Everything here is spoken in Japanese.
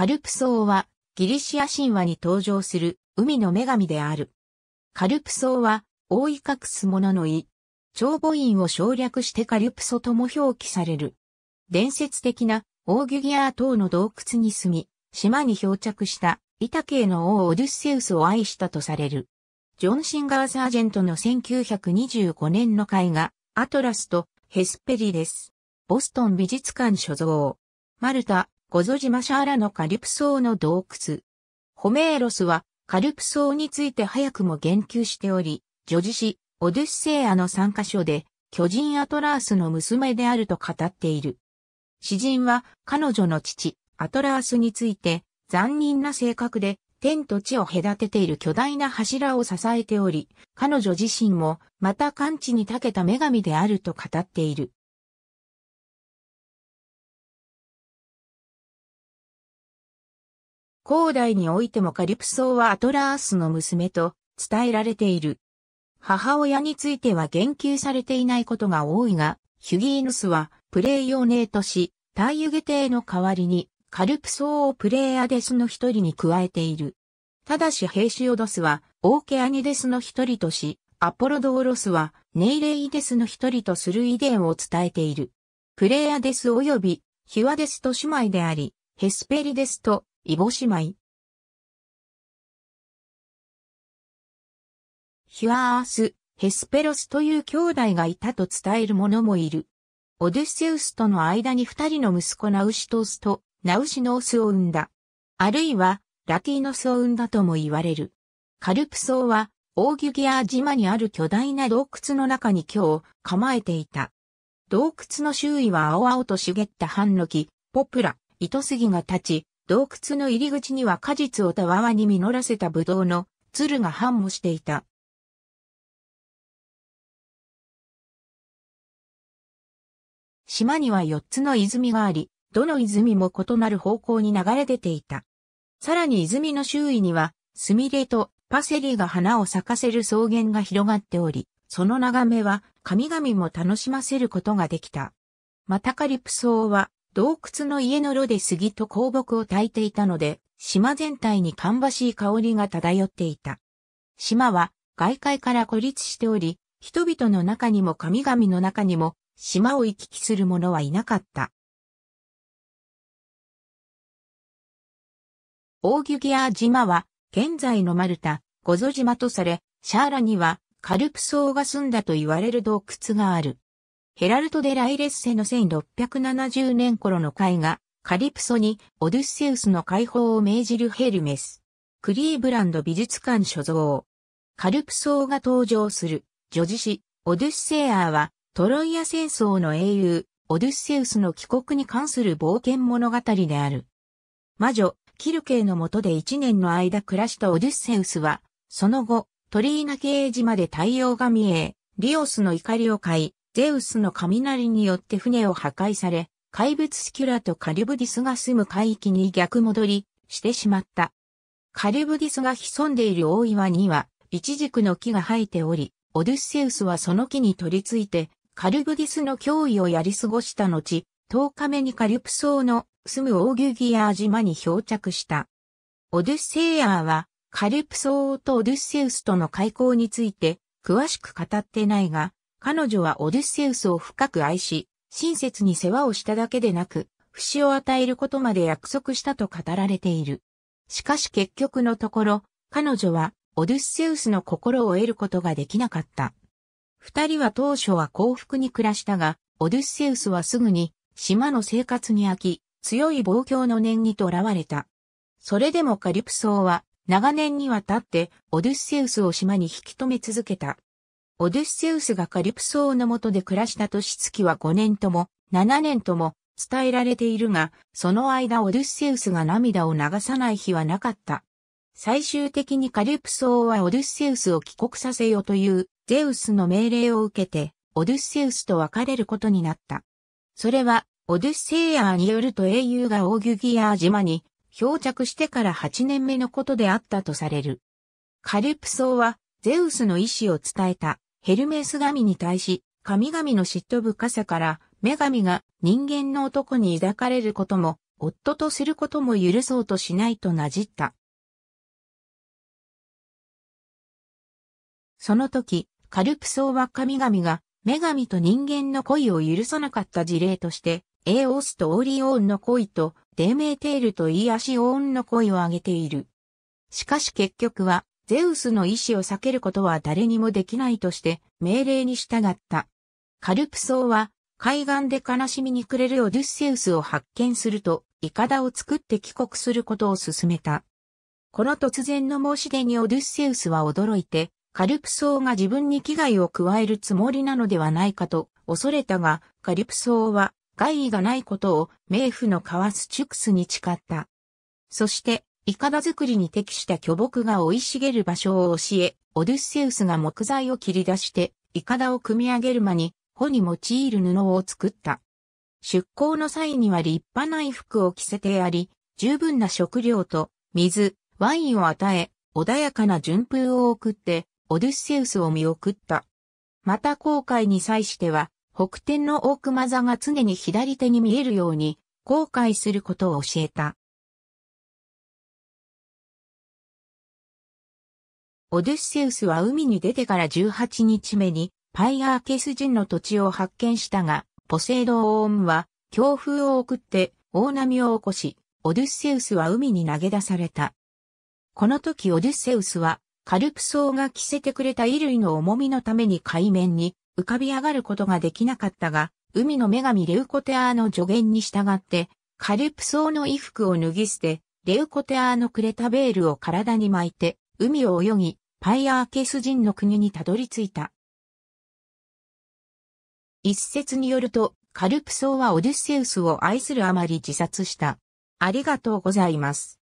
カルプソーは、ギリシア神話に登場する海の女神である。カルプソーは、覆い隠すものの意。長母院を省略してカルプソとも表記される。伝説的なオーギュギアー島の洞窟に住み、島に漂着したイタ系の王オデュッセウスを愛したとされる。ジョン・シンガー・サージェントの1925年の絵画、アトラスとヘスペリです。ボストン美術館所蔵。マルタ、ゴゾジマシャーラのカリプソの洞窟。ホメーロスはカリプソについて早くも言及しており、女児誌、オデュッセイアの参加所で、巨人アトラースの娘であると語っている。詩人は彼女の父、アトラースについて、残忍な性格で、天と地を隔てている巨大な柱を支えており、彼女自身も、また完治に長けた女神であると語っている。後代においてもカリプソーはアトラースの娘と伝えられている。母親については言及されていないことが多いが、ヒュギーヌスはプレイ用ネーとし、タイユゲ帝の代わりにカルプソーをプレイアデスの一人に加えている。ただしヘイシオドスはオーケアニデスの一人とし、アポロドーロスはネイレイデスの一人とする遺伝を伝えている。プレイアデス及びヒュアデスと姉妹であり、ヘスペリデスとイボ姉妹。ヒュアース、ヘスペロスという兄弟がいたと伝える者もいる。オデュッセウスとの間に二人の息子ナウシトスとナウシノースを生んだ。あるいはラティーノスを生んだとも言われる。カルプソーはオーギュギア島にある巨大な洞窟の中に今日構えていた。洞窟の周囲は青々と茂ったハンノキ、ポプラ、糸杉が立ち、洞窟の入り口には果実をたわわに実らせたブドウの鶴が繁茂していた。島には四つの泉があり、どの泉も異なる方向に流れ出ていた。さらに泉の周囲には、スミレとパセリが花を咲かせる草原が広がっており、その眺めは神々も楽しませることができた。またカリプソーは洞窟の家の炉で杉と香木を焚いていたので、島全体に芳しい香りが漂っていた。島は外界から孤立しており、人々の中にも神々の中にも島を行き来する者はいなかった。オーギュギアー島は現在のマルタ、ゴゾ島とされ、シャーラにはカルプソウが住んだと言われる洞窟がある。ヘラルト・デ・ライレッセの1670年頃の絵画、カリプソにオデュッセウスの解放を命じるヘルメス。クリーブランド美術館所蔵。カルプソーが登場する、女子誌、オデュッセアーは、トロイア戦争の英雄、オデュッセウスの帰国に関する冒険物語である。魔女、キルケイの下で一年の間暮らしたオデュッセウスは、その後、トリーナケージまで太陽が見え、リオスの怒りを買い、ゼウスの雷によって船を破壊され、怪物スキュラとカリュブディスが住む海域に逆戻りしてしまった。カリュブディスが潜んでいる大岩には、一軸の木が生えており、オデュッセウスはその木に取り付いて、カリュブディスの脅威をやり過ごした後、10日目にカリュプソーの住むオーギュギア島に漂着した。オデュッセイアーは、カリュプソーとオデュッセウスとの開口について、詳しく語ってないが、彼女はオデュッセウスを深く愛し、親切に世話をしただけでなく、不死を与えることまで約束したと語られている。しかし結局のところ、彼女はオデュッセウスの心を得ることができなかった。二人は当初は幸福に暮らしたが、オデュッセウスはすぐに島の生活に飽き、強い暴挙の念に囚われた。それでもカリプソーは長年にわたってオデュッセウスを島に引き止め続けた。オデュッセウスがカリプソーの下で暮らした年月は5年とも7年とも伝えられているが、その間オデュッセウスが涙を流さない日はなかった。最終的にカリプソーはオデュッセウスを帰国させよというゼウスの命令を受けて、オデュッセウスと別れることになった。それは、オデュッセイヤーによると英雄がオーギュギアー島に漂着してから8年目のことであったとされる。カリプソーは、ゼウスの意志を伝えた。ヘルメス神に対し、神々の嫉妬深さから、女神が人間の男に抱かれることも、夫とすることも許そうとしないとなじった。その時、カルプソーは神々が、女神と人間の恋を許さなかった事例として、エーオスとオーリオーンの恋と、デーメーテールとイーアシオーンの恋を挙げている。しかし結局は、ゼウスの意志を避けることは誰にもできないとして命令に従った。カルプソーは海岸で悲しみに暮れるオデュッセウスを発見すると、イカダを作って帰国することを勧めた。この突然の申し出にオデュッセウスは驚いて、カルプソーが自分に危害を加えるつもりなのではないかと恐れたが、カルプソーは害意がないことを冥府のカワスチュクスに誓った。そして、イカダ作りに適した巨木が生い茂る場所を教え、オデュッセウスが木材を切り出して、イカダを組み上げる間に、穂に用いる布を作った。出港の際には立派な衣服を着せてやり、十分な食料と水、ワインを与え、穏やかな順風を送って、オデュッセウスを見送った。また航海に際しては、北天の大熊座が常に左手に見えるように、航海することを教えた。オデュッセウスは海に出てから18日目にパイアーケス人の土地を発見したが、ポセイドオーンは強風を送って大波を起こし、オデュッセウスは海に投げ出された。この時オデュッセウスはカルプソーが着せてくれた衣類の重みのために海面に浮かび上がることができなかったが、海の女神レウコテアーの助言に従って、カルプソーの衣服を脱ぎ捨て、レウコテアーのくれたベールを体に巻いて、海を泳ぎ、パイアーケス人の国にたどり着いた。一説によると、カルプソーはオデュッセウスを愛するあまり自殺した。ありがとうございます。